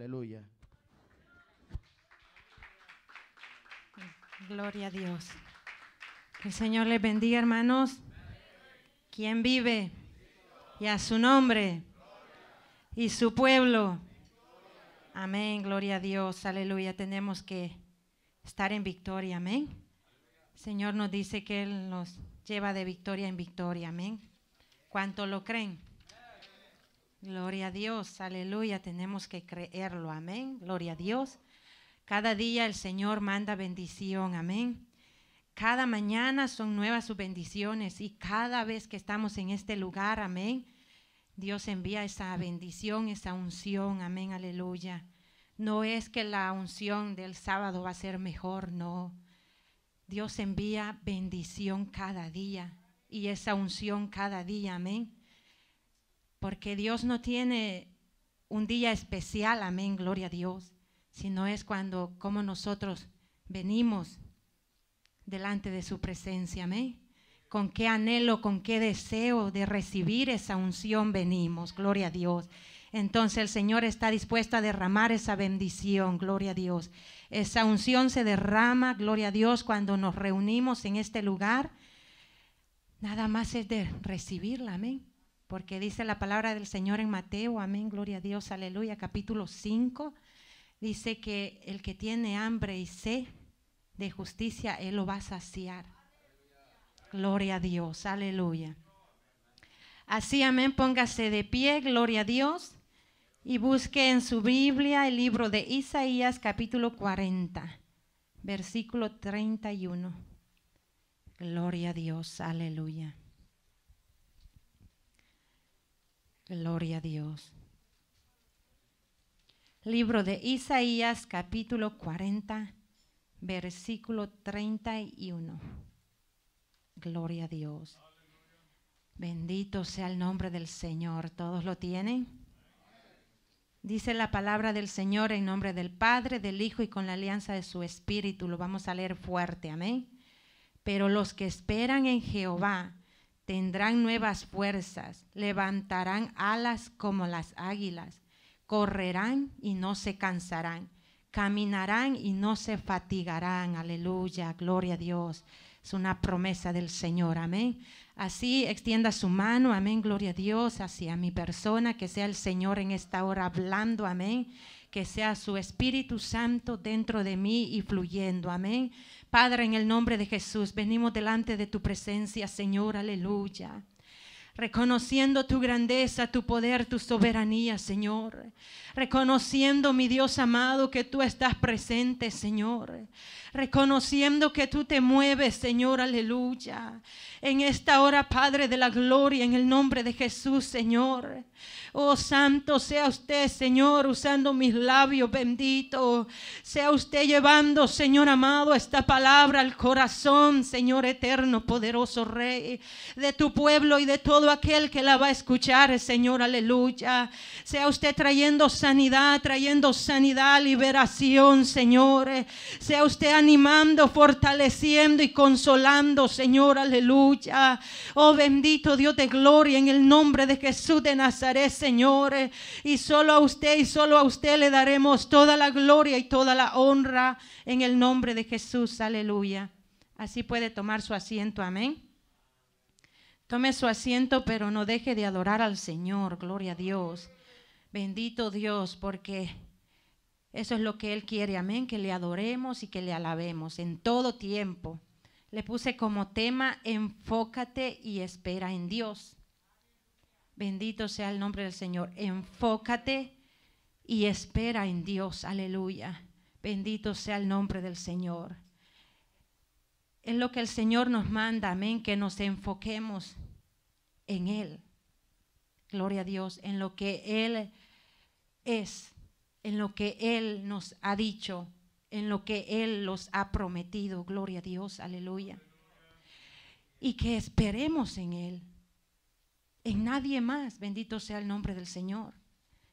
Aleluya. Gloria a Dios. Que el Señor les bendiga, hermanos. quien vive? Y a su nombre. Y su pueblo. Amén, gloria a Dios. Aleluya. Tenemos que estar en victoria. Amén. El Señor nos dice que Él nos lleva de victoria en victoria. Amén. ¿Cuánto lo creen? Gloria a Dios, aleluya, tenemos que creerlo, amén, gloria a Dios. Cada día el Señor manda bendición, amén. Cada mañana son nuevas sus bendiciones y cada vez que estamos en este lugar, amén, Dios envía esa bendición, esa unción, amén, aleluya. No es que la unción del sábado va a ser mejor, no. Dios envía bendición cada día y esa unción cada día, amén porque Dios no tiene un día especial, amén, gloria a Dios, sino es cuando, como nosotros venimos delante de su presencia, amén. Con qué anhelo, con qué deseo de recibir esa unción venimos, gloria a Dios. Entonces el Señor está dispuesto a derramar esa bendición, gloria a Dios. Esa unción se derrama, gloria a Dios, cuando nos reunimos en este lugar. Nada más es de recibirla, amén porque dice la palabra del Señor en Mateo, amén, gloria a Dios, aleluya, capítulo 5, dice que el que tiene hambre y sed de justicia, Él lo va a saciar. Gloria a Dios, aleluya. Así, amén, póngase de pie, gloria a Dios, y busque en su Biblia el libro de Isaías capítulo 40, versículo 31. Gloria a Dios, aleluya. Gloria a Dios. Libro de Isaías capítulo 40, versículo 31. Gloria a Dios. Bendito sea el nombre del Señor. ¿Todos lo tienen? Dice la palabra del Señor en nombre del Padre, del Hijo y con la alianza de su Espíritu. Lo vamos a leer fuerte, amén. Pero los que esperan en Jehová tendrán nuevas fuerzas, levantarán alas como las águilas, correrán y no se cansarán, caminarán y no se fatigarán. Aleluya, gloria a Dios. Es una promesa del Señor, amén. Así extienda su mano, amén, gloria a Dios, hacia mi persona, que sea el Señor en esta hora hablando, amén, que sea su Espíritu Santo dentro de mí y fluyendo, amén. Padre, en el nombre de Jesús, venimos delante de tu presencia, Señor, aleluya reconociendo tu grandeza, tu poder, tu soberanía, Señor. Reconociendo, mi Dios amado, que tú estás presente, Señor. Reconociendo que tú te mueves, Señor, aleluya. En esta hora, Padre de la Gloria, en el nombre de Jesús, Señor. Oh, santo sea usted, Señor, usando mis labios, bendito. Sea usted llevando, Señor amado, esta palabra al corazón, Señor eterno, poderoso Rey, de tu pueblo y de todo aquel que la va a escuchar, Señor, aleluya. Sea usted trayendo sanidad, trayendo sanidad, liberación, Señor. Sea usted animando, fortaleciendo y consolando, Señor, aleluya. Oh bendito Dios de gloria, en el nombre de Jesús de Nazaret, Señor. Y solo a usted y solo a usted le daremos toda la gloria y toda la honra en el nombre de Jesús, aleluya. Así puede tomar su asiento, amén. Tome su asiento, pero no deje de adorar al Señor. Gloria a Dios. Bendito Dios, porque eso es lo que Él quiere. Amén. Que le adoremos y que le alabemos en todo tiempo. Le puse como tema, enfócate y espera en Dios. Bendito sea el nombre del Señor. Enfócate y espera en Dios. Aleluya. Bendito sea el nombre del Señor en lo que el Señor nos manda, amén, que nos enfoquemos en Él. Gloria a Dios, en lo que Él es, en lo que Él nos ha dicho, en lo que Él los ha prometido. Gloria a Dios, aleluya. Y que esperemos en Él, en nadie más, bendito sea el nombre del Señor,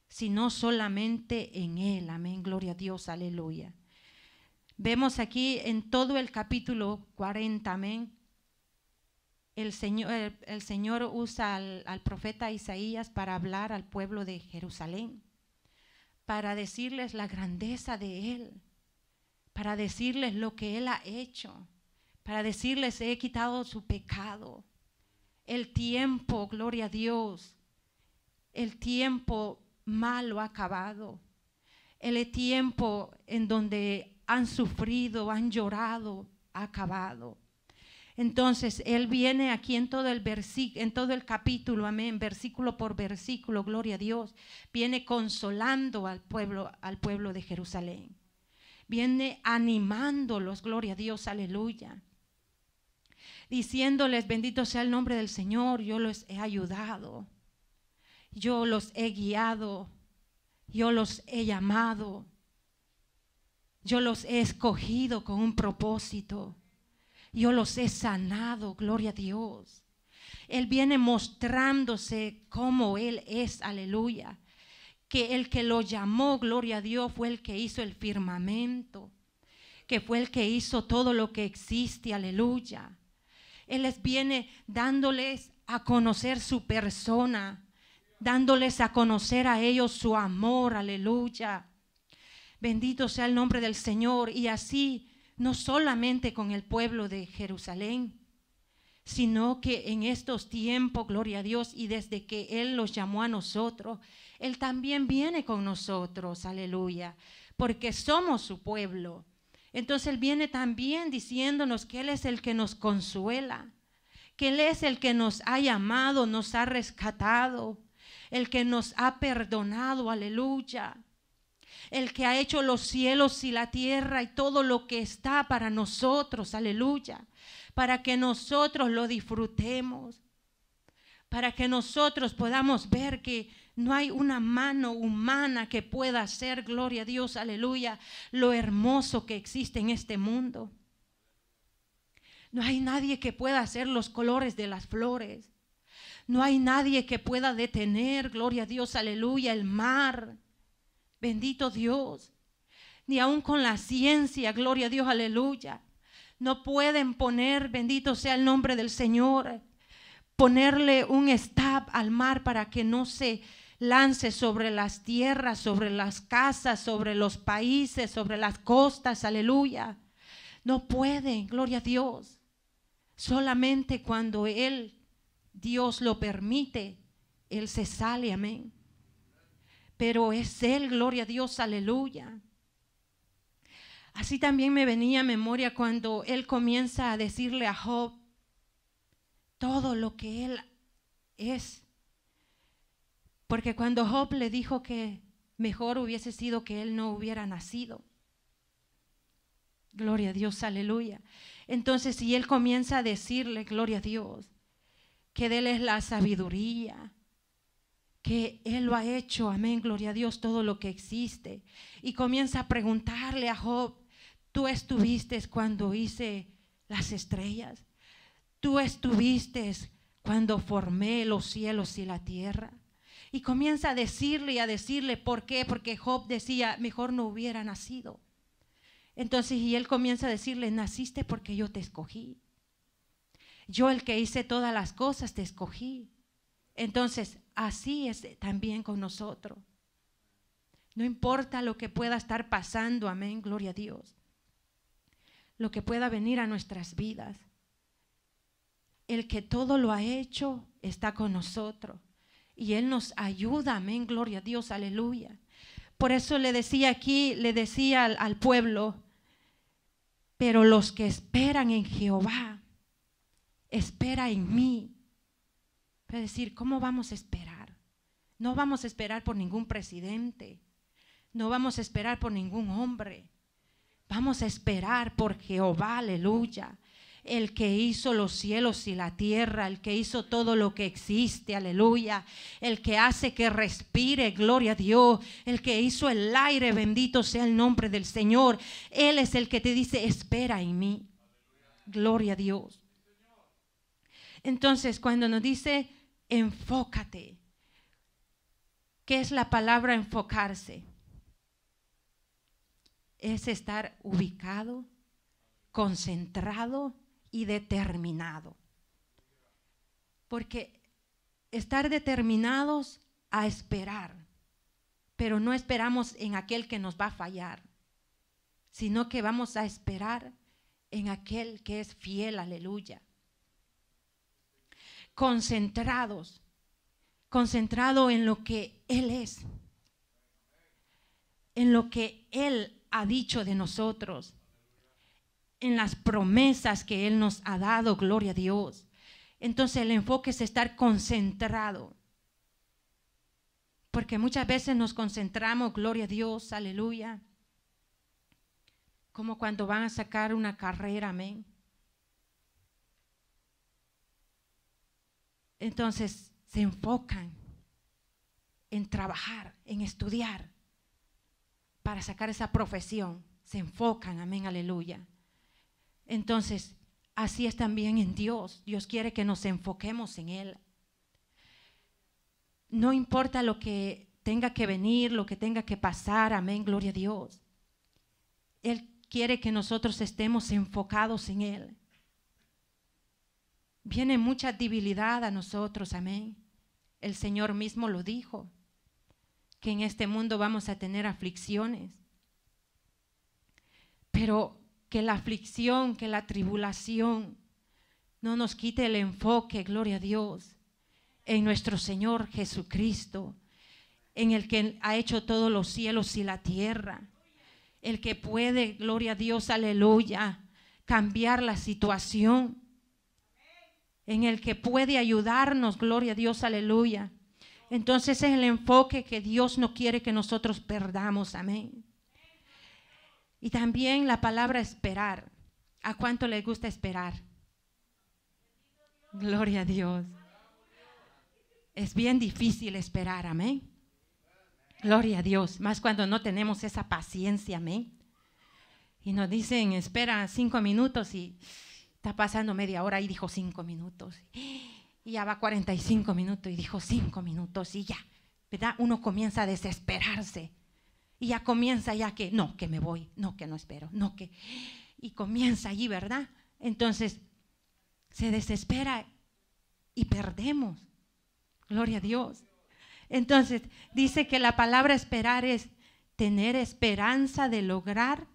sino solamente en Él. Amén, gloria a Dios, aleluya. Vemos aquí en todo el capítulo 40, amén. El Señor, el, Señor usa al, al profeta Isaías para hablar al pueblo de Jerusalén, para decirles la grandeza de Él, para decirles lo que Él ha hecho, para decirles he quitado su pecado, el tiempo, gloria a Dios, el tiempo malo acabado, el tiempo en donde han sufrido, han llorado, ha acabado. Entonces, Él viene aquí en todo, el en todo el capítulo, amén, versículo por versículo, gloria a Dios, viene consolando al pueblo, al pueblo de Jerusalén. Viene animándolos, gloria a Dios, aleluya. Diciéndoles, bendito sea el nombre del Señor, yo los he ayudado, yo los he guiado, yo los he llamado, yo los he escogido con un propósito. Yo los he sanado, gloria a Dios. Él viene mostrándose como Él es, aleluya. Que el que lo llamó, gloria a Dios, fue el que hizo el firmamento, que fue el que hizo todo lo que existe, aleluya. Él les viene dándoles a conocer su persona, dándoles a conocer a ellos su amor, aleluya Bendito sea el nombre del Señor. Y así, no solamente con el pueblo de Jerusalén, sino que en estos tiempos, gloria a Dios, y desde que Él los llamó a nosotros, Él también viene con nosotros, aleluya, porque somos su pueblo. Entonces Él viene también diciéndonos que Él es el que nos consuela, que Él es el que nos ha llamado, nos ha rescatado, el que nos ha perdonado, aleluya el que ha hecho los cielos y la tierra y todo lo que está para nosotros, aleluya, para que nosotros lo disfrutemos, para que nosotros podamos ver que no hay una mano humana que pueda hacer, gloria a Dios, aleluya, lo hermoso que existe en este mundo. No hay nadie que pueda hacer los colores de las flores. No hay nadie que pueda detener, gloria a Dios, aleluya, el mar. Bendito Dios. Ni aun con la ciencia, gloria a Dios, aleluya. No pueden poner, bendito sea el nombre del Señor, ponerle un stop al mar para que no se lance sobre las tierras, sobre las casas, sobre los países, sobre las costas, aleluya. No pueden, gloria a Dios. Solamente cuando Él, Dios lo permite, Él se sale, amén pero es Él, gloria a Dios, aleluya. Así también me venía a memoria cuando Él comienza a decirle a Job todo lo que Él es. Porque cuando Job le dijo que mejor hubiese sido que Él no hubiera nacido. Gloria a Dios, aleluya. Entonces, si Él comienza a decirle, gloria a Dios, que de Él es la sabiduría, que Él lo ha hecho, amén, gloria a Dios, todo lo que existe. Y comienza a preguntarle a Job, tú estuviste cuando hice las estrellas, tú estuviste cuando formé los cielos y la tierra. Y comienza a decirle y a decirle, ¿por qué? Porque Job decía, mejor no hubiera nacido. Entonces, y él comienza a decirle, naciste porque yo te escogí. Yo el que hice todas las cosas te escogí. Entonces, así es también con nosotros. No importa lo que pueda estar pasando, amén, gloria a Dios. Lo que pueda venir a nuestras vidas. El que todo lo ha hecho está con nosotros. Y Él nos ayuda, amén, gloria a Dios, aleluya. Por eso le decía aquí, le decía al, pueblo, pero los que esperan en Jehová, espera en mí. Pero decir, ¿cómo vamos a esperar? No vamos a esperar por ningún presidente, no vamos a esperar por ningún hombre, vamos a esperar por Jehová, aleluya el que hizo los cielos y la tierra, el que hizo todo lo que existe, aleluya, el que hace que respire, gloria a Dios, el que hizo el aire, bendito sea el nombre del Señor. Él es el que te dice, espera en mí, gloria a Dios. Entonces, cuando nos dice, enfócate, ¿qué es la palabra enfocarse? Es estar ubicado, concentrado y determinado. Porque estar determinados a esperar, pero no esperamos en aquel que nos va a fallar, sino que vamos a esperar en aquel que es fiel, aleluya concentrados, concentrado en lo que Él es, en lo que Él ha dicho de nosotros, en las promesas que Él nos ha dado, gloria a Dios. Entonces el enfoque es estar concentrado, porque muchas veces nos concentramos, gloria a Dios, aleluya, como cuando van a sacar una carrera, amén Entonces se enfocan en trabajar, en estudiar, para sacar esa profesión. Se enfocan, amén, aleluya. Entonces, así es también en Dios. Dios quiere que nos enfoquemos en Él. No importa lo que tenga que venir, lo que tenga que pasar, amén, gloria a Dios. Él quiere que nosotros estemos enfocados en Él. Viene mucha debilidad a nosotros, amén. El Señor mismo lo dijo, que en este mundo vamos a tener aflicciones. Pero que la aflicción, que la tribulación no nos quite el enfoque, gloria a Dios, en nuestro Señor Jesucristo, en el que ha hecho todos los cielos y la tierra, el que puede, gloria a Dios, aleluya, cambiar la situación en el que puede ayudarnos, gloria a Dios, aleluya. Entonces es el enfoque que Dios no quiere que nosotros perdamos, amén. Y también la palabra esperar. ¿A cuánto le gusta esperar? Gloria a Dios. Es bien difícil esperar, amén. Gloria a Dios, más cuando no tenemos esa paciencia, amén. Y nos dicen, espera cinco minutos y Está pasando media hora y dijo cinco minutos. Y ya va 45 minutos y dijo cinco minutos y ya, ¿verdad? Uno comienza a desesperarse. Y ya comienza ya que, no, que me voy, no, que no espero, no, que... Y comienza allí, ¿verdad? Entonces, se desespera y perdemos. Gloria a Dios. Entonces, dice que la palabra esperar es tener esperanza de lograr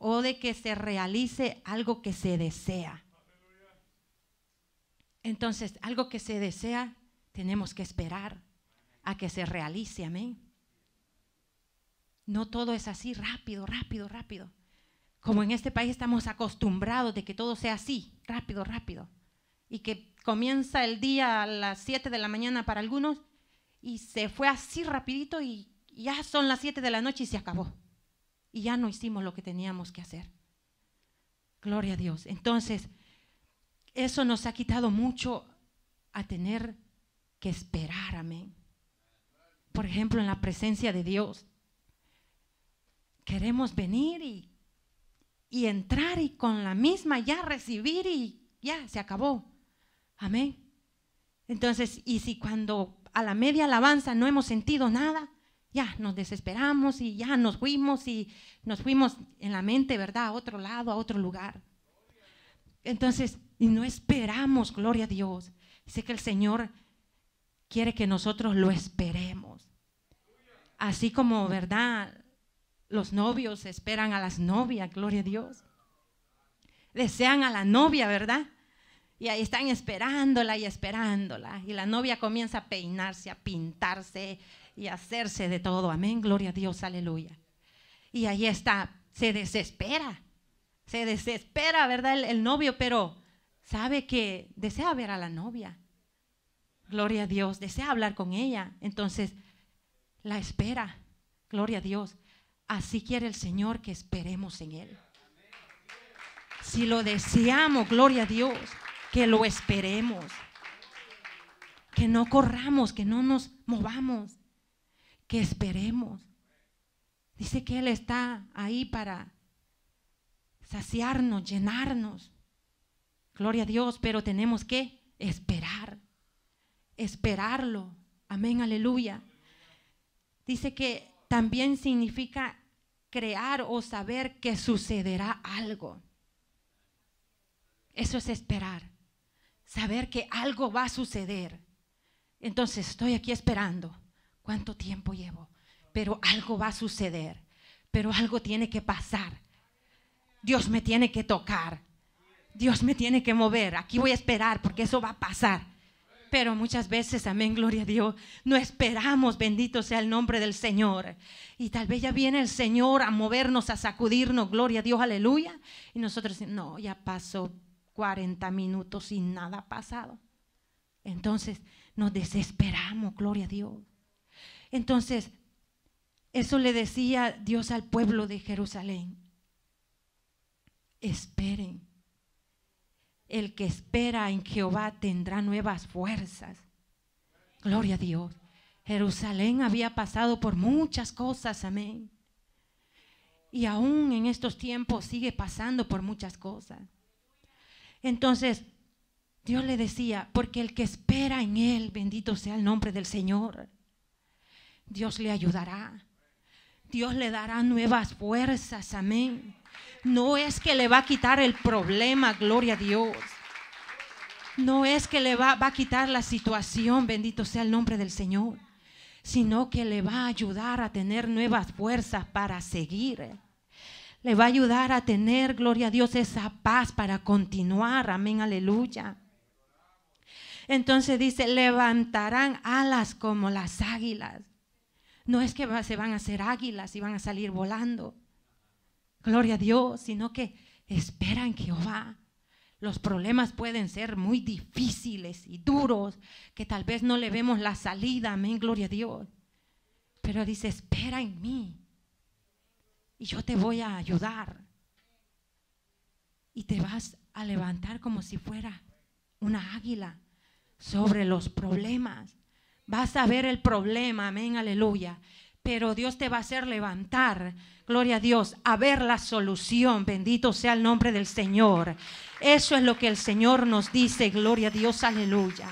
o, de que se realice algo que se desea. Entonces, algo que se desea, tenemos que esperar a que se realice, amén. No todo es así, rápido, rápido, rápido. Como en este país estamos acostumbrados de que todo sea así, rápido, rápido. Y que comienza el día a las 7 de la mañana para algunos y se fue así rapidito y ya son las 7 de la noche y se acabó y ya no hicimos lo que teníamos que hacer. Gloria a Dios. Entonces, eso nos ha quitado mucho a tener que esperar, amén. Por ejemplo, en la presencia de Dios. Queremos venir y, y entrar y con la misma ya recibir y ya se acabó. Amén. Entonces, y si cuando a la media alabanza no hemos sentido nada, ya nos desesperamos y ya nos fuimos y nos fuimos en la mente, ¿verdad? A otro lado, a otro lugar. Entonces, y no esperamos, gloria a Dios. Sé que el Señor quiere que nosotros lo esperemos. Así como, ¿verdad? Los novios esperan a las novias, gloria a Dios. Desean a la novia, ¿verdad? Y ahí están esperándola y esperándola. Y la novia comienza a peinarse, a pintarse, y hacerse de todo. Amén, gloria a Dios, aleluya. Y ahí está, se desespera, se desespera, ¿verdad? El, novio, pero sabe que desea ver a la novia. Gloria a Dios, desea hablar con ella. Entonces, la espera, gloria a Dios. Así quiere el Señor que esperemos en Él. Si lo deseamos, gloria a Dios, que lo esperemos. Que no corramos, que no nos movamos que esperemos. Dice que Él está ahí para saciarnos, llenarnos. Gloria a Dios, pero tenemos que esperar, esperarlo. Amén, aleluya. Dice que también significa crear o saber que sucederá algo. Eso es esperar, saber que algo va a suceder. Entonces estoy aquí esperando ¿Cuánto tiempo llevo? Pero algo va a suceder, pero algo tiene que pasar. Dios me tiene que tocar, Dios me tiene que mover, aquí voy a esperar porque eso va a pasar. Pero muchas veces, amén, gloria a Dios, no esperamos, bendito sea el nombre del Señor. Y tal vez ya viene el Señor a movernos, a sacudirnos, gloria a Dios, aleluya. Y nosotros no, ya pasó 40 minutos y nada ha pasado. Entonces nos desesperamos, gloria a Dios. Entonces, eso le decía Dios al pueblo de Jerusalén. Esperen. El que espera en Jehová tendrá nuevas fuerzas. Gloria a Dios. Jerusalén había pasado por muchas cosas, amén. Y aún en estos tiempos sigue pasando por muchas cosas. Entonces, Dios le decía, porque el que espera en Él, bendito sea el nombre del Señor, Dios le ayudará. Dios le dará nuevas fuerzas, amén. No es que le va a quitar el problema, gloria a Dios. No es que le va, a quitar la situación, bendito sea el nombre del Señor, sino que le va a ayudar a tener nuevas fuerzas para seguir. Le va a ayudar a tener, gloria a Dios, esa paz para continuar, amén, aleluya. Entonces dice, levantarán alas como las águilas no es que se van a hacer águilas y van a salir volando. Gloria a Dios, sino que espera en Jehová. Los problemas pueden ser muy difíciles y duros, que tal vez no le vemos la salida, amén, gloria a Dios. Pero dice, espera en mí y yo te voy a ayudar. Y te vas a levantar como si fuera una águila sobre los problemas. Vas a ver el problema, amén, aleluya. Pero Dios te va a hacer levantar, gloria a Dios, a ver la solución, bendito sea el nombre del Señor. Eso es lo que el Señor nos dice, gloria a Dios, aleluya.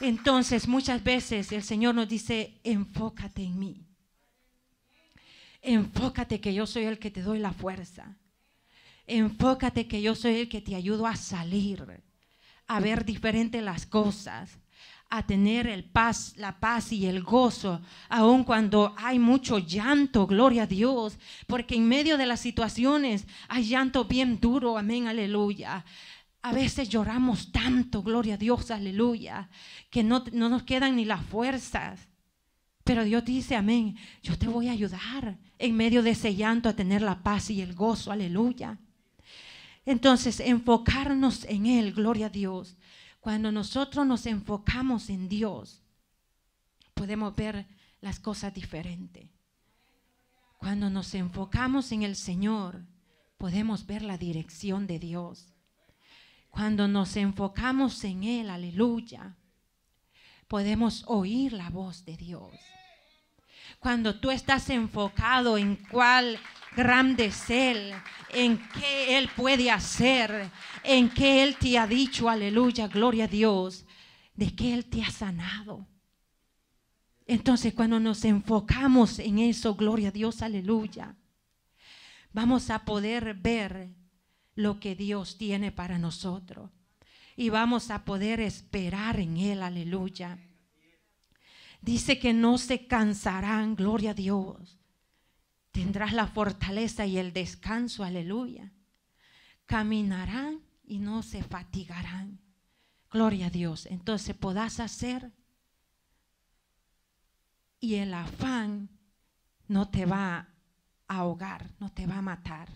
Entonces muchas veces el Señor nos dice, enfócate en mí. Enfócate que yo soy el que te doy la fuerza. Enfócate que yo soy el que te ayudo a salir, a ver diferente las cosas a tener el paz, la paz y el gozo, aun cuando hay mucho llanto, gloria a Dios, porque en medio de las situaciones hay llanto bien duro, amén, aleluya. A veces lloramos tanto, gloria a Dios, aleluya, que no, no nos quedan ni las fuerzas. Pero Dios dice, amén, yo te voy a ayudar en medio de ese llanto a tener la paz y el gozo, aleluya. Entonces, enfocarnos en Él, gloria a Dios. Cuando nosotros nos enfocamos en Dios, podemos ver las cosas diferentes. Cuando nos enfocamos en el Señor, podemos ver la dirección de Dios. Cuando nos enfocamos en Él, aleluya, podemos oír la voz de Dios cuando tú estás enfocado en cuál grande es Él, en qué Él puede hacer, en qué Él te ha dicho, aleluya, gloria a Dios, de qué Él te ha sanado. Entonces cuando nos enfocamos en eso, gloria a Dios, aleluya, vamos a poder ver lo que Dios tiene para nosotros y vamos a poder esperar en Él, aleluya. Dice que no se cansarán, gloria a Dios. Tendrás la fortaleza y el descanso, aleluya. Caminarán y no se fatigarán. Gloria a Dios. Entonces podás hacer y el afán no te va a ahogar, no te va a matar.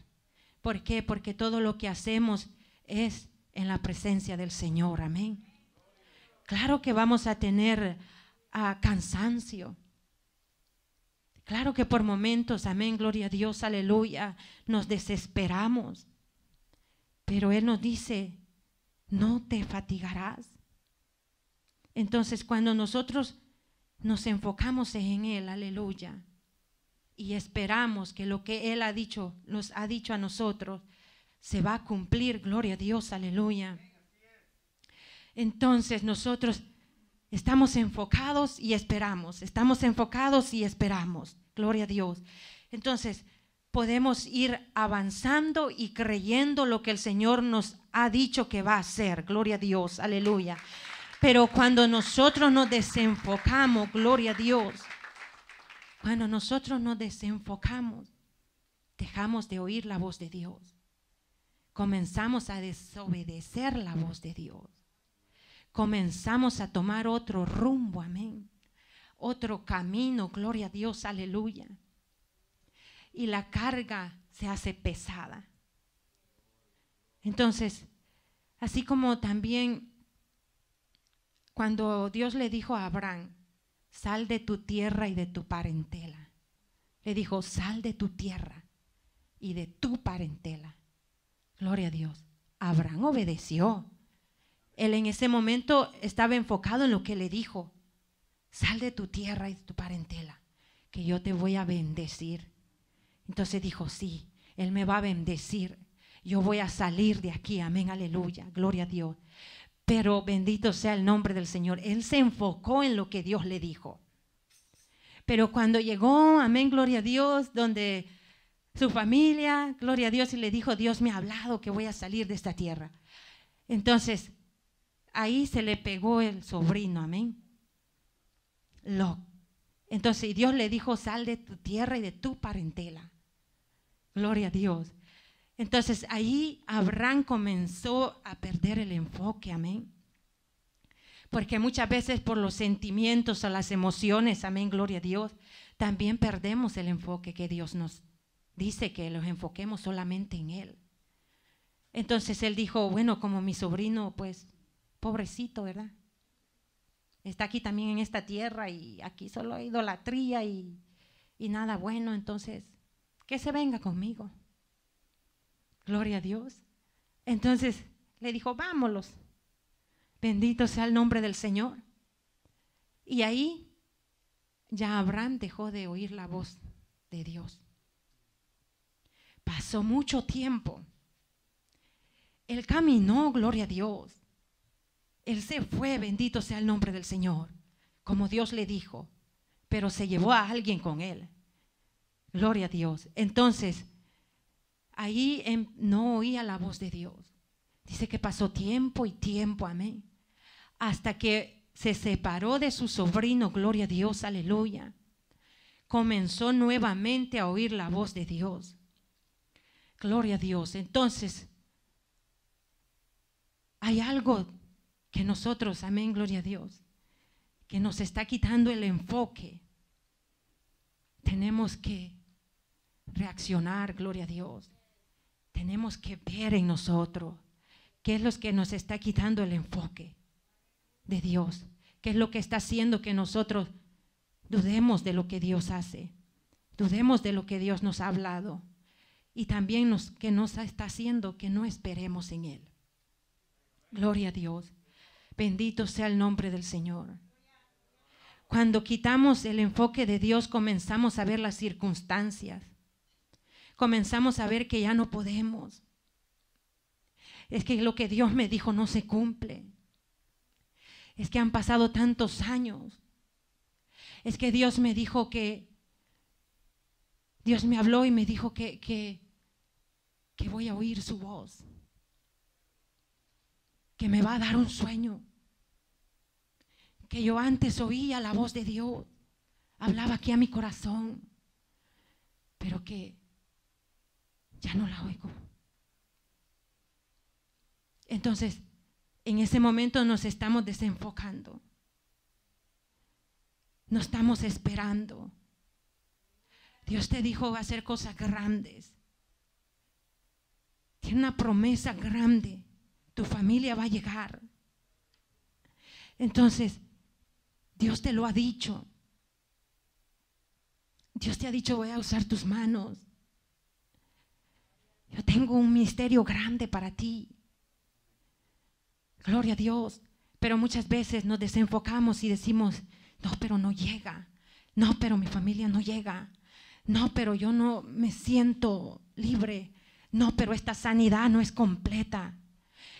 ¿Por qué? Porque todo lo que hacemos es en la presencia del Señor. Amén. Claro que vamos a tener a cansancio. Claro que por momentos, amén, gloria a Dios, aleluya, nos desesperamos. Pero Él nos dice, no te fatigarás. Entonces, cuando nosotros nos enfocamos en Él, aleluya, y esperamos que lo que Él ha dicho, nos ha dicho a nosotros, se va a cumplir, gloria a Dios, aleluya. Entonces nosotros Estamos enfocados y esperamos, estamos enfocados y esperamos. Gloria a Dios. Entonces, podemos ir avanzando y creyendo lo que el Señor nos ha dicho que va a hacer. Gloria a Dios, aleluya. Pero cuando nosotros nos desenfocamos, gloria a Dios, cuando nosotros nos desenfocamos, dejamos de oír la voz de Dios. Comenzamos a desobedecer la voz de Dios comenzamos a tomar otro rumbo, amén. Otro camino, gloria a Dios, aleluya. Y la carga se hace pesada. Entonces, así como también cuando Dios le dijo a Abraham, sal de tu tierra y de tu parentela. Le dijo, sal de tu tierra y de tu parentela. Gloria a Dios. Abraham obedeció él en ese momento estaba enfocado en lo que le dijo. Sal de tu tierra y de tu parentela, que yo te voy a bendecir. Entonces dijo, sí, él me va a bendecir. Yo voy a salir de aquí, amén, aleluya, gloria a Dios. Pero bendito sea el nombre del Señor. Él se enfocó en lo que Dios le dijo. Pero cuando llegó, amén, gloria a Dios, donde su familia, gloria a Dios, y le dijo, Dios me ha hablado que voy a salir de esta tierra. Entonces, Ahí se le pegó el sobrino, amén. Lo. Entonces Dios le dijo, sal de tu tierra y de tu parentela. Gloria a Dios. Entonces ahí Abraham comenzó a perder el enfoque, amén. Porque muchas veces por los sentimientos o las emociones, amén, gloria a Dios, también perdemos el enfoque que Dios nos dice que los enfoquemos solamente en Él. Entonces él dijo, bueno, como mi sobrino, pues pobrecito, ¿verdad? Está aquí también en esta tierra y aquí solo hay idolatría y, nada bueno, entonces, que se venga conmigo. Gloria a Dios. Entonces le dijo, vámonos. Bendito sea el nombre del Señor. Y ahí ya Abraham dejó de oír la voz de Dios. Pasó mucho tiempo. Él caminó, gloria a Dios. Él se fue, bendito sea el nombre del Señor, como Dios le dijo, pero se llevó a alguien con él. Gloria a Dios. Entonces, ahí em, no oía la voz de Dios. Dice que pasó tiempo y tiempo, amén. Hasta que se separó de su sobrino, gloria a Dios, aleluya. Comenzó nuevamente a oír la voz de Dios. Gloria a Dios. Entonces, hay algo que nosotros, amén, gloria a Dios, que nos está quitando el enfoque. Tenemos que reaccionar, gloria a Dios. Tenemos que ver en nosotros qué es lo que nos está quitando el enfoque de Dios, qué es lo que está haciendo que nosotros dudemos de lo que Dios hace, dudemos de lo que Dios nos ha hablado y también nos, que nos está haciendo que no esperemos en Él. Gloria a Dios. Bendito sea el nombre del Señor. Cuando quitamos el enfoque de Dios, comenzamos a ver las circunstancias. Comenzamos a ver que ya no podemos. Es que lo que Dios me dijo no se cumple. Es que han pasado tantos años. Es que Dios me dijo que, Dios me habló y me dijo que, que, voy a oír su voz que me va a dar un sueño. Que yo antes oía la voz de Dios, hablaba aquí a mi corazón, pero que ya no la oigo. Entonces, en ese momento nos estamos desenfocando. No estamos esperando. Dios te dijo va a hacer cosas grandes. Tiene una promesa grande tu familia va a llegar. Entonces, Dios te lo ha dicho. Dios te ha dicho, voy a usar tus manos. Yo tengo un misterio grande para ti. Gloria a Dios. Pero muchas veces nos desenfocamos y decimos, no, pero no llega. No, pero mi familia no llega. No, pero yo no me siento libre. No, pero esta sanidad no es completa.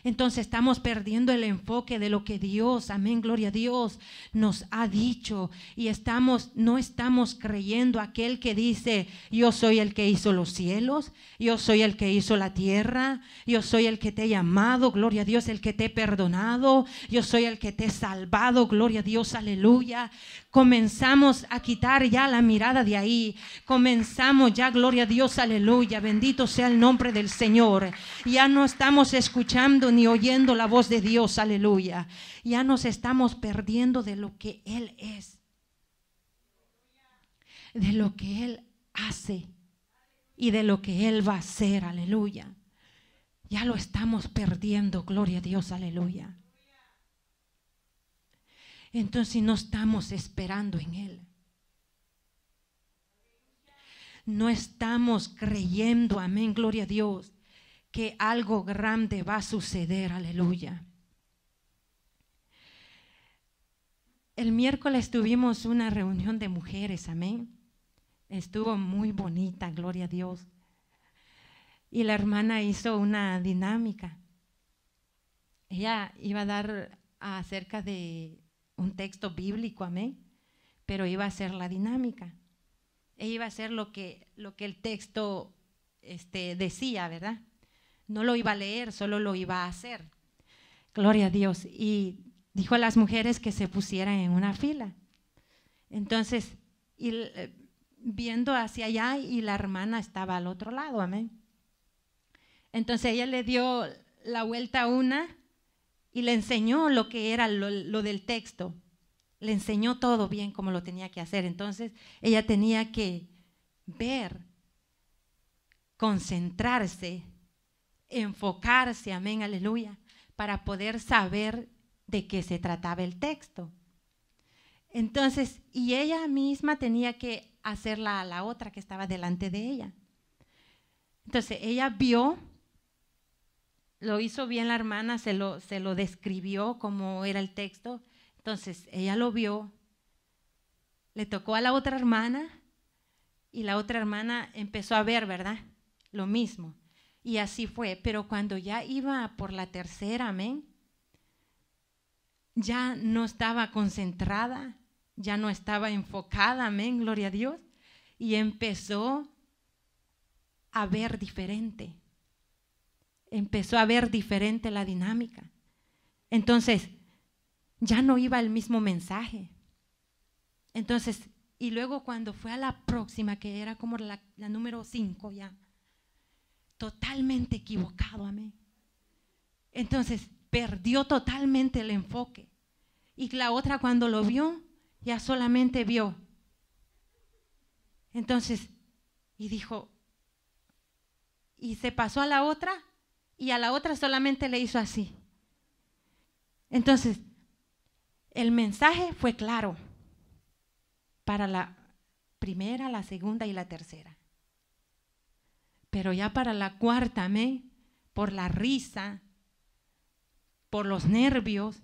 Entonces estamos perdiendo el enfoque de lo que Dios, amén, gloria a Dios, nos ha dicho y estamos no estamos creyendo aquel que dice, "Yo soy el que hizo los cielos, yo soy el que hizo la tierra, yo soy el que te he llamado, gloria a Dios, el que te he perdonado, yo soy el que te he salvado, gloria a Dios, aleluya." comenzamos a quitar ya la mirada de ahí, comenzamos ya, gloria a Dios, aleluya, bendito sea el nombre del Señor. Ya no estamos escuchando ni oyendo la voz de Dios, aleluya. Ya nos estamos perdiendo de lo que Él es, de lo que Él hace y de lo que Él va a hacer, aleluya. Ya lo estamos perdiendo, gloria a Dios, aleluya entonces no estamos esperando en Él. No estamos creyendo, amén, gloria a Dios, que algo grande va a suceder, aleluya. El miércoles tuvimos una reunión de mujeres, amén. Estuvo muy bonita, gloria a Dios. Y la hermana hizo una dinámica. Ella iba a dar acerca de un texto bíblico, amén, pero iba a ser la dinámica. E iba a ser lo que, lo que el texto este, decía, ¿verdad? No lo iba a leer, solo lo iba a hacer. Gloria a Dios. Y dijo a las mujeres que se pusieran en una fila. Entonces, eh, viendo hacia allá y la hermana estaba al otro lado, amén. Entonces ella le dio la vuelta a una y le enseñó lo que era lo, del texto. Le enseñó todo bien como lo tenía que hacer. Entonces ella tenía que ver, concentrarse, enfocarse, amén, aleluya, para poder saber de qué se trataba el texto. Entonces, y ella misma tenía que hacerla a la otra que estaba delante de ella. Entonces, ella vio lo hizo bien la hermana, se lo, se lo describió como era el texto. Entonces, ella lo vio, le tocó a la otra hermana y la otra hermana empezó a ver, ¿verdad? Lo mismo. Y así fue. Pero cuando ya iba por la tercera, amén, ya no estaba concentrada, ya no estaba enfocada, amén, gloria a Dios. Y empezó a ver diferente empezó a ver diferente la dinámica. Entonces, ya no iba el mismo mensaje. Entonces, y luego cuando fue a la próxima, que era como la, número 5 ya, totalmente equivocado, a mí Entonces, perdió totalmente el enfoque. Y la otra cuando lo vio, ya solamente vio. Entonces, y dijo, y se pasó a la otra y a la otra solamente le hizo así. Entonces, el mensaje fue claro para la primera, la segunda y la tercera. Pero ya para la cuarta, amén, por la risa, por los nervios,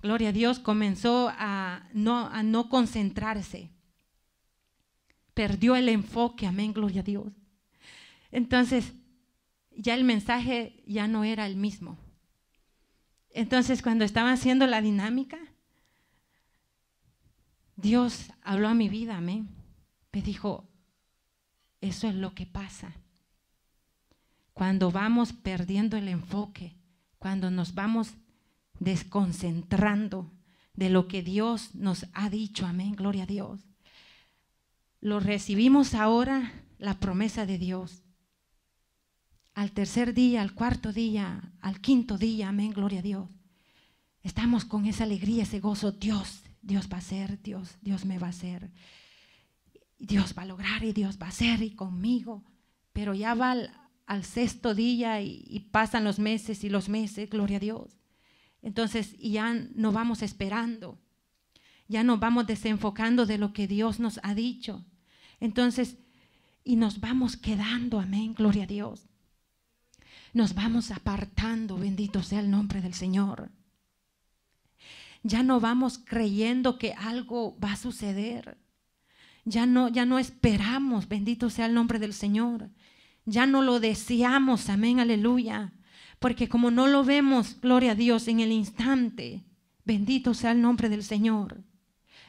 gloria a Dios, comenzó a no, a no concentrarse. Perdió el enfoque, amén, gloria a Dios. Entonces, ya el mensaje ya no era el mismo. Entonces, cuando estaba haciendo la dinámica, Dios habló a mi vida, amén. Me dijo, eso es lo que pasa. Cuando vamos perdiendo el enfoque, cuando nos vamos desconcentrando de lo que Dios nos ha dicho, amén, gloria a Dios. Lo recibimos ahora, la promesa de Dios, al tercer día, al cuarto día, al quinto día, amén, gloria a Dios. Estamos con esa alegría, ese gozo, Dios, Dios va a ser, Dios, Dios me va a ser, Dios va a lograr y Dios va a ser y conmigo. Pero ya va al, sexto día y, y, pasan los meses y los meses, gloria a Dios. Entonces y ya no vamos esperando, ya nos vamos desenfocando de lo que Dios nos ha dicho. Entonces, y nos vamos quedando, amén, gloria a Dios nos vamos apartando, bendito sea el nombre del Señor. Ya no vamos creyendo que algo va a suceder. Ya no, ya no esperamos, bendito sea el nombre del Señor. Ya no lo deseamos, amén, aleluya. Porque como no lo vemos, gloria a Dios, en el instante, bendito sea el nombre del Señor.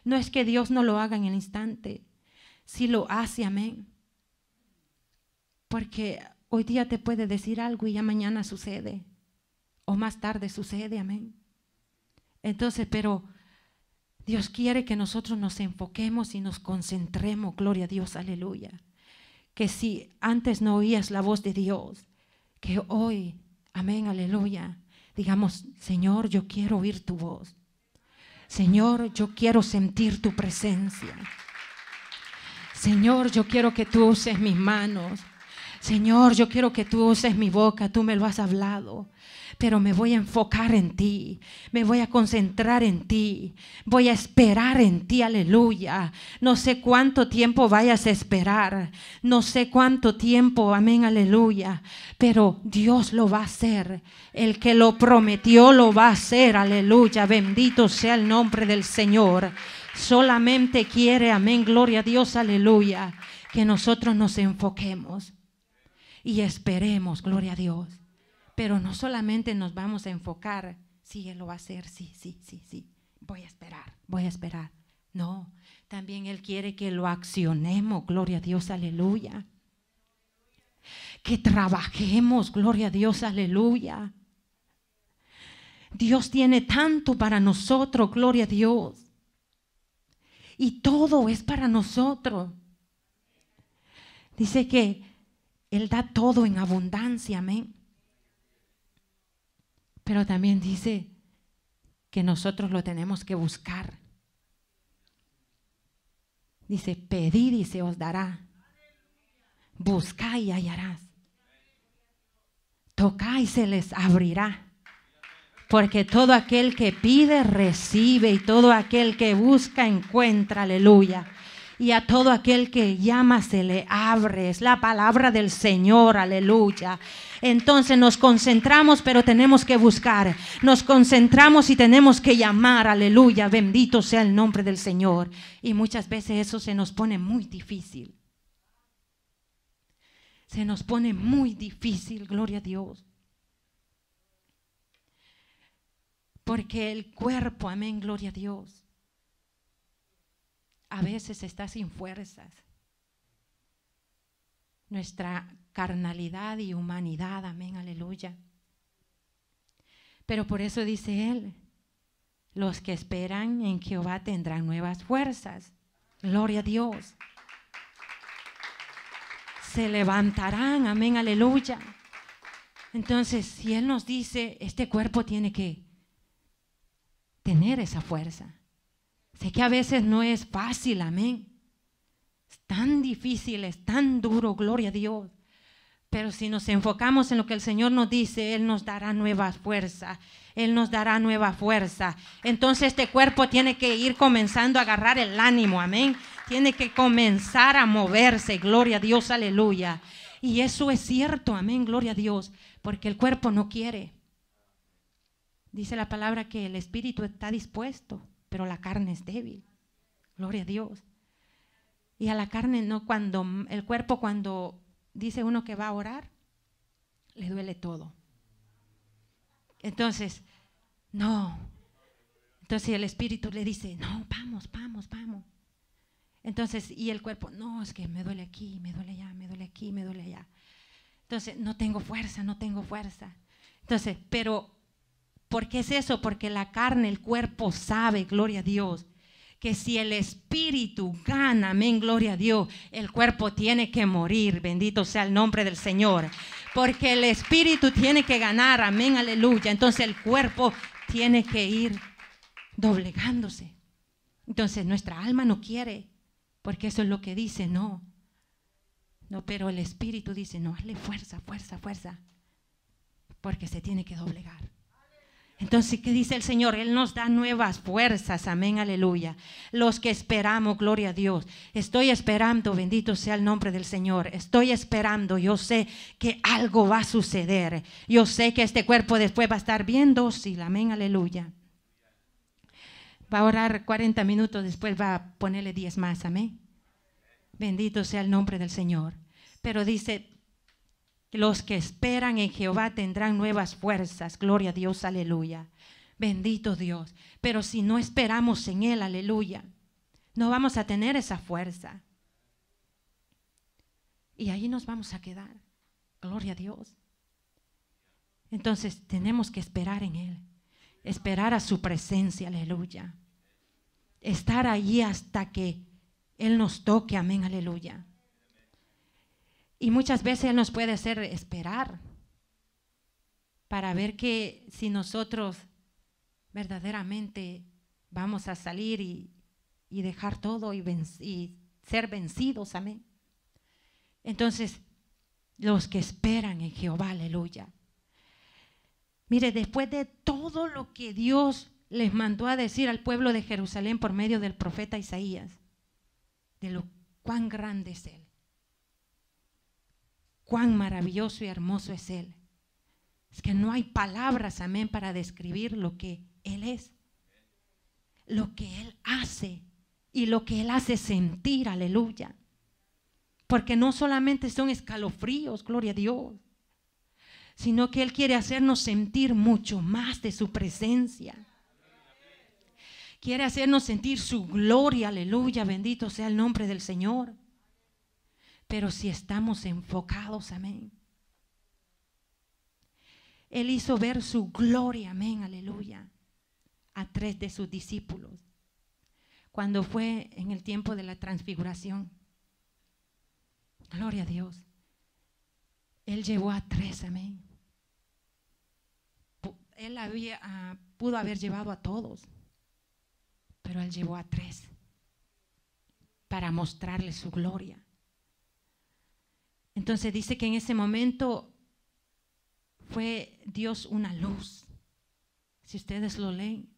No es que Dios no lo haga en el instante, si lo hace, amén. Porque Hoy día te puede decir algo y ya mañana sucede. O más tarde sucede, amén. Entonces, pero Dios quiere que nosotros nos enfoquemos y nos concentremos, gloria a Dios, aleluya. Que si antes no oías la voz de Dios, que hoy, amén, aleluya, digamos, Señor, yo quiero oír tu voz. Señor, yo quiero sentir tu presencia. Señor, yo quiero que tú uses mis manos. Señor, yo quiero que tú uses mi boca, tú me lo has hablado, pero me voy a enfocar en ti, me voy a concentrar en ti, voy a esperar en ti, aleluya. No sé cuánto tiempo vayas a esperar, no sé cuánto tiempo, amén, aleluya, pero Dios lo va a hacer, el que lo prometió lo va a hacer, aleluya, bendito sea el nombre del Señor. Solamente quiere, amén, gloria a Dios, aleluya, que nosotros nos enfoquemos y esperemos, gloria a Dios. Pero no solamente nos vamos a enfocar, sí, Él lo va a hacer, sí, sí, sí, sí, voy a esperar, voy a esperar. No, también Él quiere que lo accionemos, gloria a Dios, aleluya. Que trabajemos, gloria a Dios, aleluya. Dios tiene tanto para nosotros, gloria a Dios. Y todo es para nosotros. Dice que él da todo en abundancia, amén. Pero también dice que nosotros lo tenemos que buscar. Dice, pedid y se os dará. Buscá y hallarás. Tocá y se les abrirá. Porque todo aquel que pide, recibe. Y todo aquel que busca, encuentra. Aleluya y a todo aquel que llama se le abre. Es la palabra del Señor, aleluya. Entonces nos concentramos, pero tenemos que buscar. Nos concentramos y tenemos que llamar, aleluya. Bendito sea el nombre del Señor. Y muchas veces eso se nos pone muy difícil. Se nos pone muy difícil, gloria a Dios. Porque el cuerpo, amén, gloria a Dios a veces está sin fuerzas. Nuestra carnalidad y humanidad, amén, aleluya. Pero por eso dice él, los que esperan en Jehová tendrán nuevas fuerzas. Gloria a Dios. Se levantarán, amén, aleluya. Entonces, si Él nos dice, este cuerpo tiene que tener esa fuerza. Sé que a veces no es fácil, amén. Es tan difícil, es tan duro, gloria a Dios. Pero si nos enfocamos en lo que el Señor nos dice, Él nos dará nueva fuerza. Él nos dará nueva fuerza. Entonces este cuerpo tiene que ir comenzando a agarrar el ánimo, amén. Tiene que comenzar a moverse, gloria a Dios, aleluya. Y eso es cierto, amén, gloria a Dios, porque el cuerpo no quiere. Dice la palabra que el espíritu está dispuesto, pero la carne es débil. Gloria a Dios. Y a la carne no cuando el cuerpo cuando dice uno que va a orar, le duele todo. Entonces, no. Entonces el espíritu le dice, "No, vamos, vamos, vamos." Entonces, y el cuerpo, "No, es que me duele aquí, me duele allá, me duele aquí, me duele allá." Entonces, no tengo fuerza, no tengo fuerza. Entonces, pero ¿Por qué es eso? Porque la carne, el cuerpo sabe, gloria a Dios, que si el espíritu gana, amén, gloria a Dios, el cuerpo tiene que morir, bendito sea el nombre del Señor, porque el espíritu tiene que ganar, amén, aleluya, entonces el cuerpo tiene que ir doblegándose. Entonces nuestra alma no quiere, porque eso es lo que dice, no. No, pero el espíritu dice, no, hazle fuerza, fuerza, fuerza, porque se tiene que doblegar. Entonces, ¿qué dice el Señor? Él nos da nuevas fuerzas, amén, aleluya. Los que esperamos, gloria a Dios. Estoy esperando, bendito sea el nombre del Señor. Estoy esperando, yo sé que algo va a suceder. Yo sé que este cuerpo después va a estar bien dócil, amén, aleluya. Va a orar 40 minutos, después va a ponerle 10 más, amén. Bendito sea el nombre del Señor. Pero dice, los que esperan en Jehová tendrán nuevas fuerzas. Gloria a Dios, aleluya. Bendito Dios. Pero si no esperamos en Él, aleluya, no vamos a tener esa fuerza. Y ahí nos vamos a quedar. Gloria a Dios. Entonces tenemos que esperar en Él. Esperar a su presencia, aleluya. Estar allí hasta que Él nos toque, amén, aleluya. Y muchas veces nos puede hacer esperar para ver que si nosotros verdaderamente vamos a salir y, dejar todo y, y ser vencidos, amén. Entonces, los que esperan en Jehová, aleluya. Mire, después de todo lo que Dios les mandó a decir al pueblo de Jerusalén por medio del profeta Isaías, de lo cuán grande es Él cuán maravilloso y hermoso es Él. Es que no hay palabras, amén, para describir lo que Él es, lo que Él hace y lo que Él hace sentir, aleluya. Porque no solamente son escalofríos, gloria a Dios, sino que Él quiere hacernos sentir mucho más de su presencia. Quiere hacernos sentir su gloria, aleluya, bendito sea el nombre del Señor pero si estamos enfocados, amén. Él hizo ver su gloria, amén, aleluya, a tres de sus discípulos, cuando fue en el tiempo de la transfiguración. Gloria a Dios. Él llevó a tres, amén. Él había, ah, pudo haber llevado a todos, pero él llevó a tres para mostrarles su gloria. Entonces dice que en ese momento fue Dios una luz, si ustedes lo leen.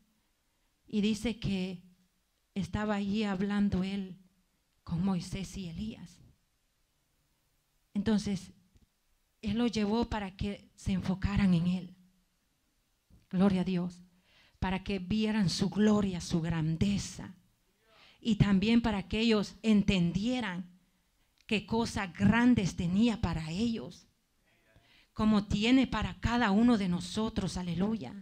Y dice que estaba allí hablando él con Moisés y Elías. Entonces, él lo llevó para que se enfocaran en él. Gloria a Dios. Para que vieran su gloria, su grandeza. Y también para que ellos entendieran qué cosas grandes tenía para ellos, como tiene para cada uno de nosotros, aleluya.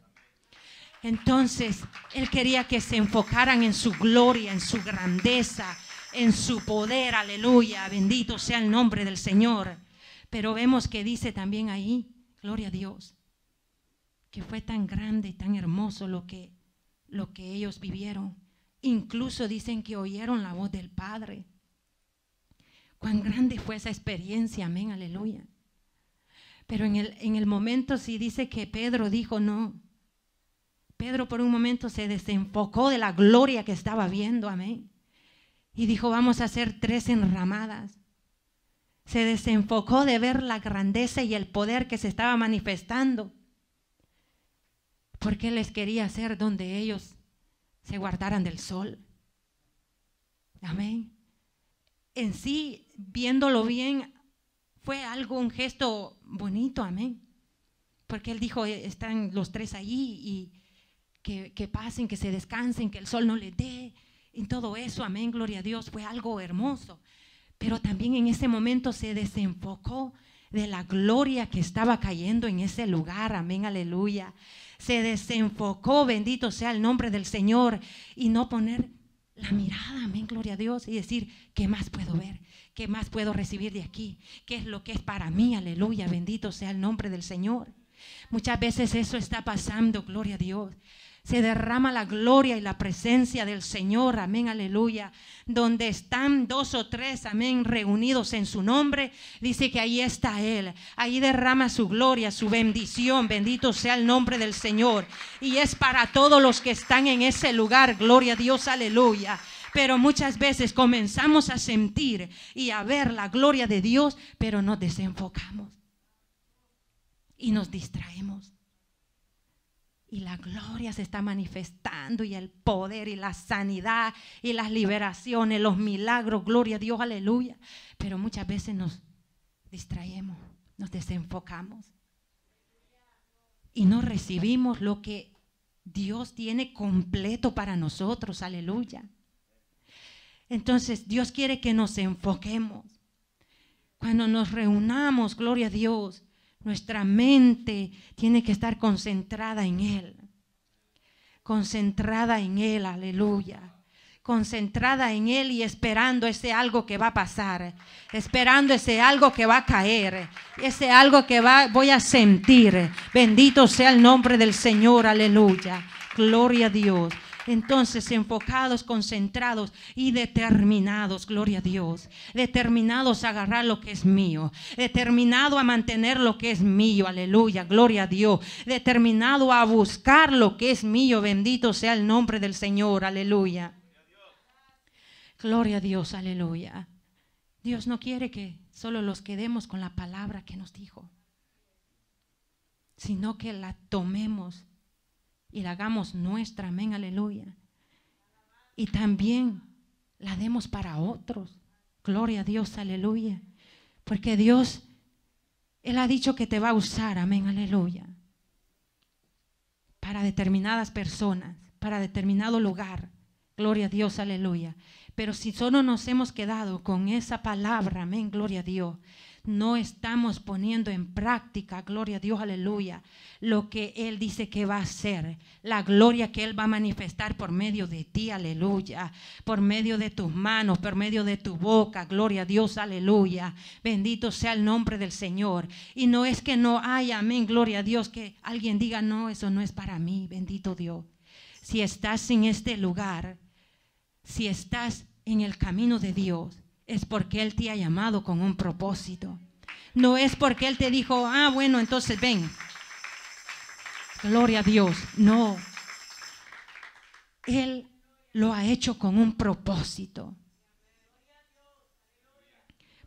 Entonces, Él quería que se enfocaran en su gloria, en su grandeza, en su poder, aleluya, bendito sea el nombre del Señor. Pero vemos que dice también ahí, gloria a Dios, que fue tan grande y tan hermoso lo que, lo que ellos vivieron. Incluso dicen que oyeron la voz del Padre Cuán grande fue esa experiencia, amén, aleluya. Pero en el, momento si dice que Pedro dijo no. Pedro por un momento se desenfocó de la gloria que estaba viendo, amén. Y dijo, vamos a hacer tres enramadas. Se desenfocó de ver la grandeza y el poder que se estaba manifestando. Porque les quería hacer donde ellos se guardaran del sol. Amén. En sí, viéndolo bien, fue algo, un gesto bonito, amén. Porque él dijo, eh, están los tres allí y que, pasen, que se descansen, que el sol no les dé. En todo eso, amén, gloria a Dios, fue algo hermoso. Pero también en ese momento se desenfocó de la gloria que estaba cayendo en ese lugar, amén, aleluya. Se desenfocó, bendito sea el nombre del Señor, y no poner la mirada, amén, gloria a Dios, y decir, ¿qué más puedo ver? ¿Qué más puedo recibir de aquí? ¿Qué es lo que es para mí? Aleluya, bendito sea el nombre del Señor. Muchas veces eso está pasando, gloria a Dios. Se derrama la gloria y la presencia del Señor, amén, aleluya. Donde están dos o tres, amén, reunidos en su nombre, dice que ahí está Él. Ahí derrama su gloria, su bendición, bendito sea el nombre del Señor. Y es para todos los que están en ese lugar, gloria a Dios, aleluya pero muchas veces comenzamos a sentir y a ver la gloria de Dios, pero nos desenfocamos y nos distraemos. Y la gloria se está manifestando y el poder y la sanidad y las liberaciones, los milagros, gloria a Dios, aleluya. Pero muchas veces nos distraemos, nos desenfocamos y no recibimos lo que Dios tiene completo para nosotros, aleluya. Entonces Dios quiere que nos enfoquemos. Cuando nos reunamos, gloria a Dios, nuestra mente tiene que estar concentrada en Él. Concentrada en Él, aleluya concentrada en Él y esperando ese algo que va a pasar, esperando ese algo que va a caer, ese algo que va, voy a sentir. Bendito sea el nombre del Señor, aleluya. Gloria a Dios entonces enfocados, concentrados y determinados, gloria a Dios, determinados a agarrar lo que es mío, determinado a mantener lo que es mío, aleluya, gloria a Dios, determinado a buscar lo que es mío, bendito sea el nombre del Señor, aleluya. Gloria a Dios, aleluya. Dios no quiere que solo los quedemos con la palabra que nos dijo, sino que la tomemos y la hagamos nuestra, amén, aleluya. Y también la demos para otros. Gloria a Dios, aleluya. Porque Dios, Él ha dicho que te va a usar, amén, aleluya. Para determinadas personas, para determinado lugar. Gloria a Dios, aleluya. Pero si solo nos hemos quedado con esa palabra, amén, gloria a Dios no estamos poniendo en práctica, gloria a Dios, aleluya, lo que Él dice que va a hacer, la gloria que Él va a manifestar por medio de ti, aleluya, por medio de tus manos, por medio de tu boca, gloria a Dios, aleluya. Bendito sea el nombre del Señor. Y no es que no haya, amén, gloria a Dios, que alguien diga, no, eso no es para mí, bendito Dios. Si estás en este lugar, si estás en el camino de Dios, es porque Él te ha llamado con un propósito. No es porque Él te dijo, ah, bueno, entonces ven. Gloria a Dios. No. Él lo ha hecho con un propósito.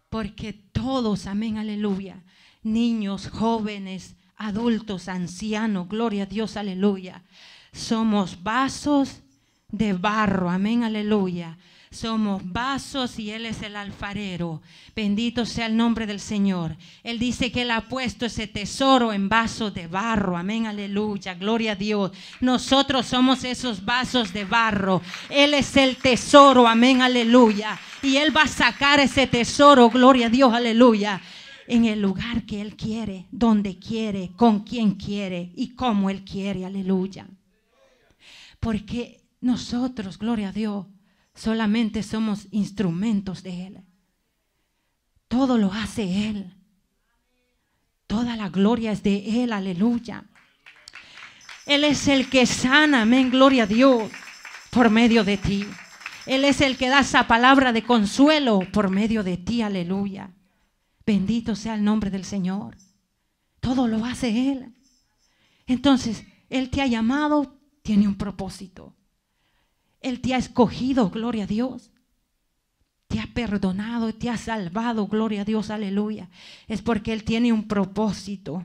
Porque todos, amén, aleluya, niños, jóvenes, adultos, ancianos, gloria a Dios, aleluya, somos vasos de barro, amén, aleluya, somos vasos y Él es el alfarero. Bendito sea el nombre del Señor. Él dice que Él ha puesto ese tesoro en vasos de barro. Amén, aleluya, gloria a Dios. Nosotros somos esos vasos de barro. Él es el tesoro, amén, aleluya. Y Él va a sacar ese tesoro, gloria a Dios, aleluya en el lugar que Él quiere, donde quiere, con quien quiere y como Él quiere, aleluya. Porque nosotros, gloria a Dios, Solamente somos instrumentos de Él. Todo lo hace Él. Toda la gloria es de Él, aleluya. Él es el que sana, amén, gloria a Dios, por medio de ti. Él es el que da esa palabra de consuelo por medio de ti, aleluya. Bendito sea el nombre del Señor. Todo lo hace Él. Entonces, Él te ha llamado, tiene un propósito. Él te ha escogido, gloria a Dios. Te ha perdonado, te ha salvado, gloria a Dios, aleluya. Es porque Él tiene un propósito.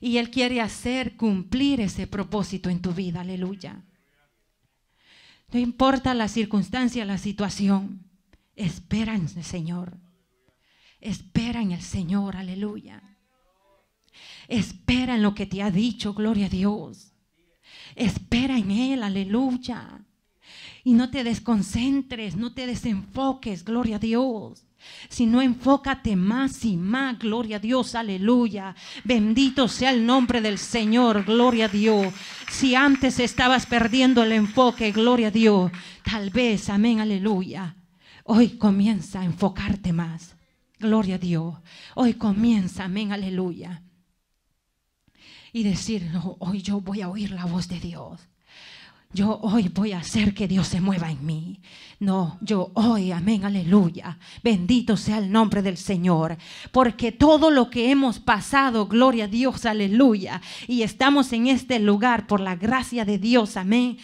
Y Él quiere hacer cumplir ese propósito en tu vida, aleluya. No importa la circunstancia, la situación, espera en el Señor. Espera en el Señor, aleluya. Espera en lo que te ha dicho, gloria a Dios. Espera en Él, aleluya. Y no te desconcentres, no te desenfoques, gloria a Dios. Si no enfócate más y más, gloria a Dios, aleluya. Bendito sea el nombre del Señor, gloria a Dios. Si antes estabas perdiendo el enfoque, gloria a Dios, tal vez, amén, aleluya. Hoy comienza a enfocarte más, gloria a Dios. Hoy comienza, amén, aleluya. Y decir, hoy yo voy a oír la voz de Dios yo hoy voy a hacer que Dios se mueva en mí. No, yo hoy, amén, aleluya. Bendito sea el nombre del Señor. Porque todo lo que hemos pasado, gloria a Dios, aleluya. Y estamos en este lugar por la gracia de Dios, amén.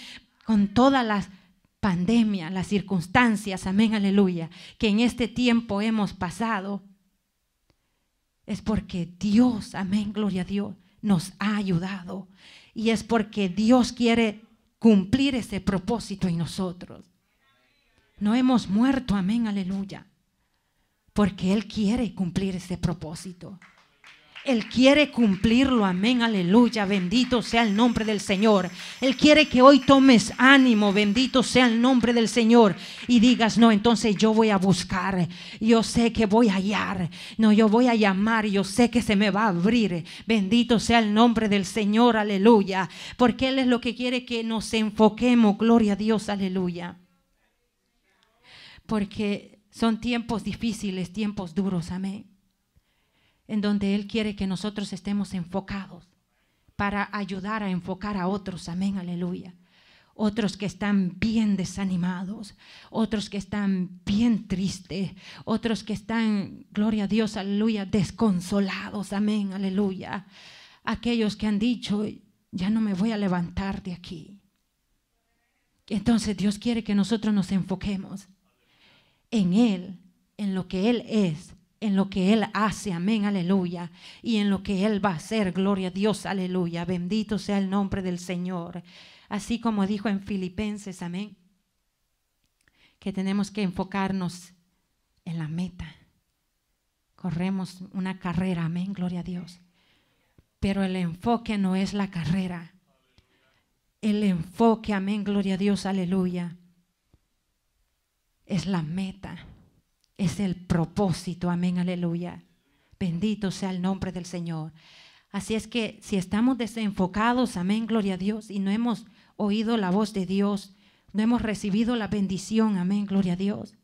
Con todas las pandemias, las circunstancias, amén, aleluya, que en este tiempo hemos pasado. Es porque Dios, amén, gloria a Dios, nos ha ayudado. Y es porque Dios quiere cumplir ese propósito en nosotros. No hemos muerto, amén, aleluya, porque Él quiere cumplir ese propósito. Él quiere cumplirlo, amén, aleluya, bendito sea el nombre del Señor. Él quiere que hoy tomes ánimo, bendito sea el nombre del Señor, y digas, no, entonces yo voy a buscar, yo sé que voy a hallar, no, yo voy a llamar, yo sé que se me va a abrir, bendito sea el nombre del Señor, aleluya, porque Él es lo que quiere que nos enfoquemos, gloria a Dios, aleluya. Porque son tiempos difíciles, tiempos duros, amén en donde Él quiere que nosotros estemos enfocados para ayudar a enfocar a otros. Amén, aleluya. Otros que están bien desanimados, otros que están bien tristes, otros que están, gloria a Dios, aleluya, desconsolados. Amén, aleluya. Aquellos que han dicho, ya no me voy a levantar de aquí. Entonces Dios quiere que nosotros nos enfoquemos en Él, en lo que Él es en lo que Él hace, amén, aleluya, y en lo que Él va a hacer, gloria a Dios, aleluya, bendito sea el nombre del Señor, así como dijo en Filipenses, amén, que tenemos que enfocarnos en la meta. Corremos una carrera, amén, gloria a Dios. Pero el enfoque no es la carrera. El enfoque, amén, gloria a Dios, aleluya, es la meta es el propósito. Amén, aleluya. Bendito sea el nombre del Señor. Así es que si estamos desenfocados, amén, gloria a Dios, y no hemos oído la voz de Dios, no hemos recibido la bendición, amén, gloria a Dios.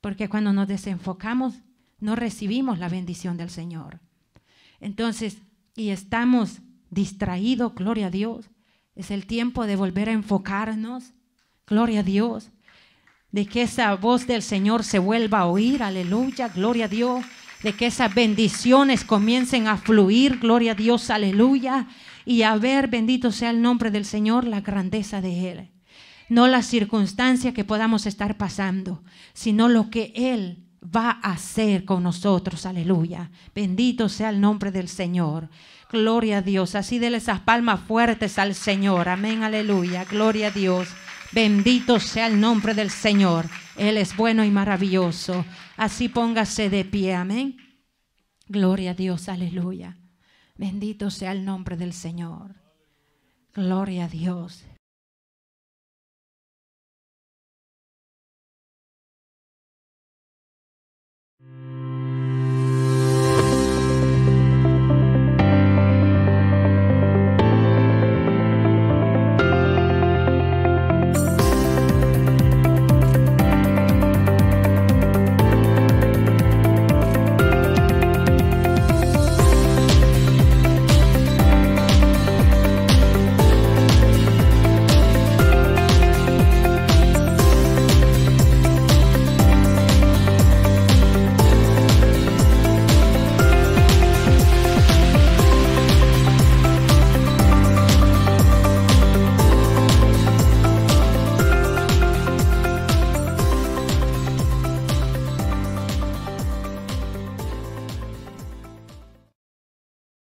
Porque cuando nos desenfocamos, no recibimos la bendición del Señor. Entonces, y estamos distraídos, gloria a Dios, es el tiempo de volver a enfocarnos, gloria a Dios, de que esa voz del Señor se vuelva a oír, aleluya, gloria a Dios, de que esas bendiciones comiencen a fluir, gloria a Dios, aleluya, y a ver, bendito sea el nombre del Señor, la grandeza de Él. No la circunstancia que podamos estar pasando, sino lo que Él va a hacer con nosotros, aleluya. Bendito sea el nombre del Señor. Gloria a Dios. Así de esas palmas fuertes al Señor. Amén, aleluya. Gloria a Dios. Bendito sea el nombre del Señor. Él es bueno y maravilloso. Así póngase de pie. Amén. Gloria a Dios. Aleluya. Bendito sea el nombre del Señor. Gloria a Dios.